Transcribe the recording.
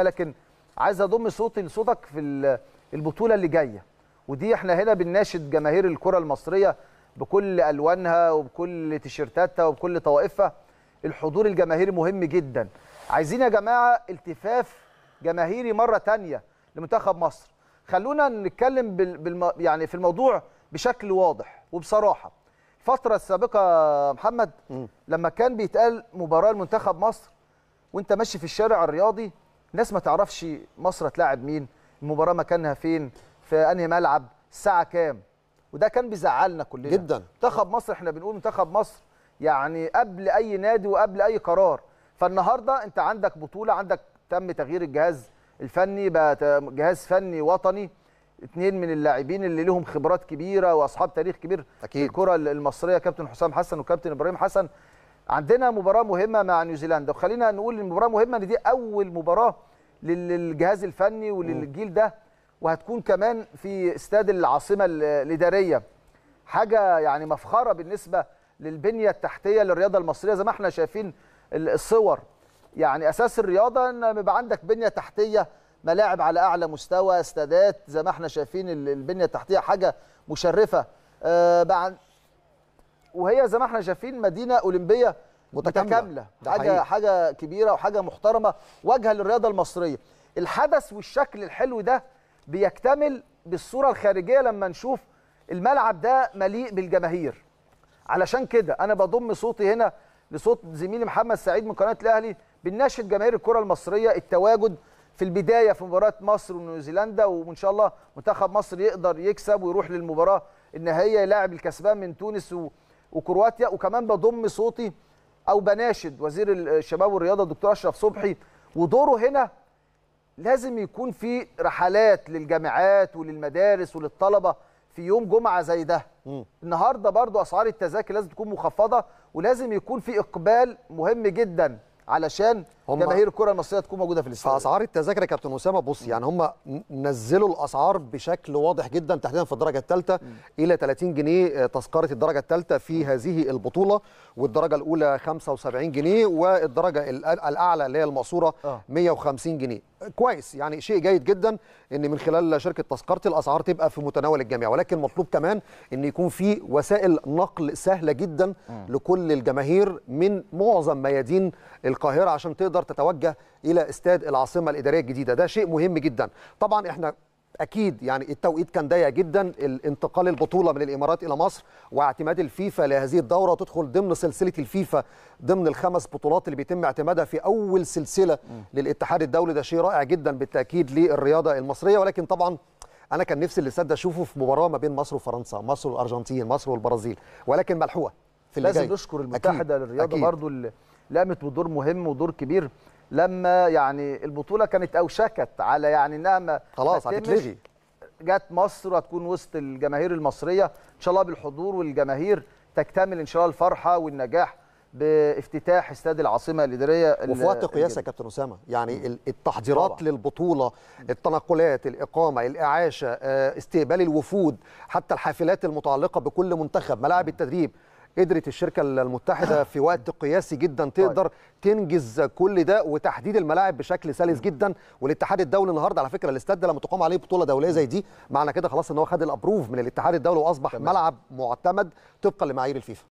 لكن عايز اضم صوتي لصوتك في البطوله اللي جايه ودي احنا هنا بنناشد جماهير الكره المصريه بكل الوانها وبكل تيشيرتاتها وبكل طوائفها الحضور الجماهيري مهم جدا عايزين يا جماعه التفاف جماهيري مره تانية لمنتخب مصر خلونا نتكلم بالم... يعني في الموضوع بشكل واضح وبصراحه الفتره السابقه محمد لما كان بيتقال مباراه لمنتخب مصر وانت ماشي في الشارع الرياضي الناس ما تعرفش مصر هتلاعب مين المباراه مكانها فين في انهي ملعب الساعه كام وده كان بيزعلنا كلنا جدا منتخب مصر احنا بنقول منتخب مصر يعني قبل اي نادي وقبل اي قرار فالنهارده انت عندك بطوله عندك تم تغيير الجهاز الفني بقى جهاز فني وطني اثنين من اللاعبين اللي لهم خبرات كبيره واصحاب تاريخ كبير أكيد. في الكره المصريه كابتن حسام حسن وكابتن ابراهيم حسن عندنا مباراه مهمه مع نيوزيلندا وخلينا نقول المباراه مهمه ان دي اول مباراه للجهاز الفني وللجيل ده وهتكون كمان في استاد العاصمه الاداريه حاجه يعني مفخره بالنسبه للبنيه التحتيه للرياضه المصريه زي ما احنا شايفين الصور يعني اساس الرياضه ان يبقى عندك بنيه تحتيه ملاعب على اعلى مستوى استادات زي ما احنا شايفين البنيه التحتيه حاجه مشرفه آه، بعد وهي زي ما احنا شايفين مدينه اولمبيه متكامله حاجه حاجه كبيره وحاجه محترمه واجهه للرياضه المصريه الحدث والشكل الحلو ده بيكتمل بالصوره الخارجيه لما نشوف الملعب ده مليء بالجماهير علشان كده انا بضم صوتي هنا لصوت زميلي محمد سعيد من قناه الاهلي بنناشد جماهير الكره المصريه التواجد في البدايه في مباراه مصر ونيوزيلندا وان شاء الله منتخب مصر يقدر يكسب ويروح للمباراه النهائيه يلاعب الكسبان من تونس و... وكرواتيا وكمان بضم صوتي او بناشد وزير الشباب والرياضه الدكتور اشرف صبحي ودوره هنا لازم يكون في رحلات للجامعات وللمدارس وللطلبه في يوم جمعه زي ده م. النهارده برضو اسعار التذاكر لازم تكون مخفضه ولازم يكون في اقبال مهم جدا علشان جماهير الكره المصريه تكون موجوده في الاستاد فاسعار التذاكر يا كابتن اسامه بص يعني هم نزلوا الاسعار بشكل واضح جدا تحديدا في الدرجه الثالثه الى 30 جنيه آه، تذكره الدرجه الثالثه في هذه البطوله والدرجه الاولى 75 جنيه والدرجه الاعلى اللي هي المقصوره 150 آه. جنيه كويس يعني شيء جيد جدا ان من خلال شركه تذكره الاسعار تبقى في متناول الجميع ولكن مطلوب كمان ان يكون في وسائل نقل سهله جدا لكل الجماهير من معظم ميادين القاهره عشان تقدر تقدر تتوجه الى استاد العاصمه الاداريه الجديده ده شيء مهم جدا طبعا احنا اكيد يعني التوقيت كان ضيق جدا الانتقال البطوله من الامارات الى مصر واعتماد الفيفا لهذه الدوره تدخل ضمن سلسله الفيفا ضمن الخمس بطولات اللي بيتم اعتمادها في اول سلسله للاتحاد الدولي ده شيء رائع جدا بالتاكيد للرياضه المصريه ولكن طبعا انا كان نفسي اللي سد اشوفه في مباراه ما بين مصر وفرنسا مصر والارجنتين مصر والبرازيل ولكن ملحوقه في لازم نشكر المتحده أكيد. للرياضه أكيد. برضو لعبت بدور مهم ودور كبير لما يعني البطوله كانت اوشكت على يعني انها ما خلاص هتتلغي جت مصر وهتكون وسط الجماهير المصريه ان شاء الله بالحضور والجماهير تكتمل ان شاء الله الفرحه والنجاح بافتتاح استاد العاصمه الاداريه وفي وقت قياسه يا كابتن اسامه يعني التحضيرات طبعا. للبطوله التنقلات الاقامه الاعاشه آه، استقبال الوفود حتى الحافلات المتعلقه بكل منتخب ملاعب التدريب قدرت الشركه المتحده في وقت قياسي جدا طيب. تقدر تنجز كل ده وتحديد الملاعب بشكل سلس جدا والاتحاد الدولي النهارده على فكره الاستاد ده لما تقام عليه بطوله دوليه زي دي معنى كده خلاص ان هو خد الابروف من الاتحاد الدولي واصبح تمام. ملعب معتمد طبقا لمعايير الفيفا